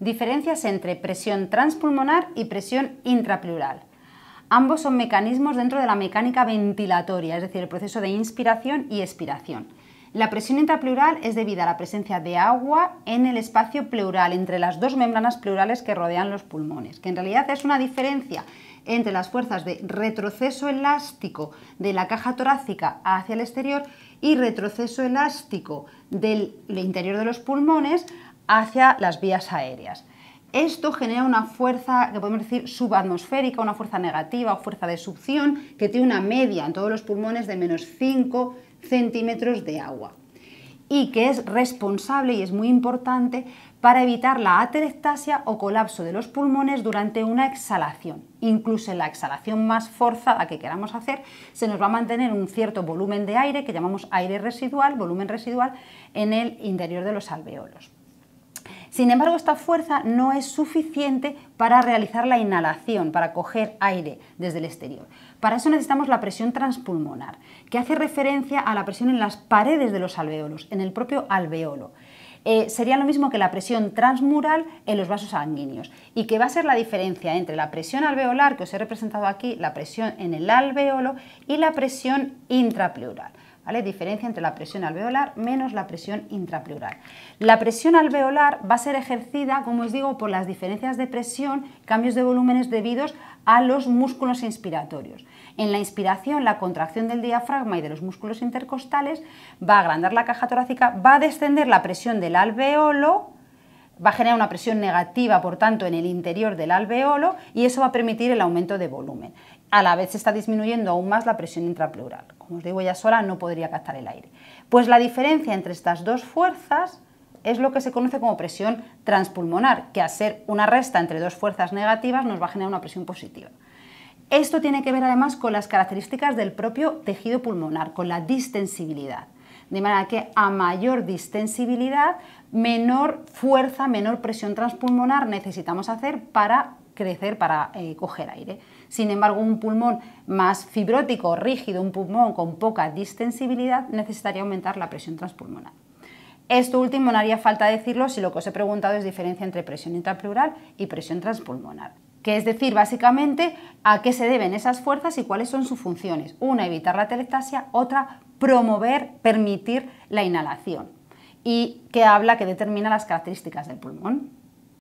diferencias entre presión transpulmonar y presión intrapleural. Ambos son mecanismos dentro de la mecánica ventilatoria, es decir, el proceso de inspiración y expiración. La presión intrapleural es debida a la presencia de agua en el espacio pleural, entre las dos membranas pleurales que rodean los pulmones, que en realidad es una diferencia entre las fuerzas de retroceso elástico de la caja torácica hacia el exterior y retroceso elástico del interior de los pulmones hacia las vías aéreas. Esto genera una fuerza que podemos decir subatmosférica, una fuerza negativa o fuerza de succión que tiene una media en todos los pulmones de menos 5 centímetros de agua y que es responsable y es muy importante para evitar la aterectasia o colapso de los pulmones durante una exhalación. Incluso en la exhalación más forzada que queramos hacer, se nos va a mantener un cierto volumen de aire que llamamos aire residual, volumen residual, en el interior de los alveolos. Sin embargo, esta fuerza no es suficiente para realizar la inhalación, para coger aire desde el exterior. Para eso necesitamos la presión transpulmonar, que hace referencia a la presión en las paredes de los alveolos, en el propio alveolo. Eh, sería lo mismo que la presión transmural en los vasos sanguíneos y que va a ser la diferencia entre la presión alveolar que os he representado aquí, la presión en el alveolo y la presión intrapleural. Diferencia entre la presión alveolar menos la presión intrapleural. La presión alveolar va a ser ejercida, como os digo, por las diferencias de presión, cambios de volúmenes debidos a los músculos inspiratorios. En la inspiración, la contracción del diafragma y de los músculos intercostales va a agrandar la caja torácica, va a descender la presión del alveolo, va a generar una presión negativa, por tanto, en el interior del alveolo y eso va a permitir el aumento de volumen. A la vez se está disminuyendo aún más la presión intrapleural. Como os digo, ya sola no podría captar el aire. Pues la diferencia entre estas dos fuerzas es lo que se conoce como presión transpulmonar, que al ser una resta entre dos fuerzas negativas nos va a generar una presión positiva. Esto tiene que ver además con las características del propio tejido pulmonar, con la distensibilidad. De manera que a mayor distensibilidad, menor fuerza, menor presión transpulmonar necesitamos hacer para crecer, para eh, coger aire. Sin embargo, un pulmón más fibrótico, rígido, un pulmón con poca distensibilidad, necesitaría aumentar la presión transpulmonar. Esto último no haría falta decirlo si lo que os he preguntado es diferencia entre presión intrapleural y presión transpulmonar, que es decir, básicamente, a qué se deben esas fuerzas y cuáles son sus funciones. Una, evitar la telectasia, otra, promover, permitir la inhalación y que habla, que determina las características del pulmón.